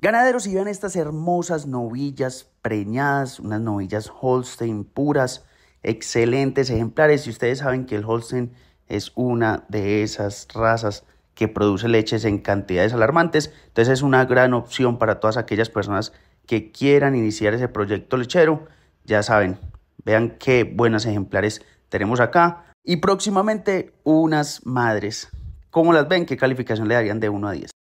Ganaderos iban estas hermosas novillas preñadas, unas novillas Holstein puras, excelentes ejemplares. Y ustedes saben que el Holstein es una de esas razas que produce leches en cantidades alarmantes. Entonces es una gran opción para todas aquellas personas que quieran iniciar ese proyecto lechero. Ya saben, vean qué buenos ejemplares tenemos acá. Y próximamente unas madres. ¿Cómo las ven? ¿Qué calificación le darían de 1 a 10?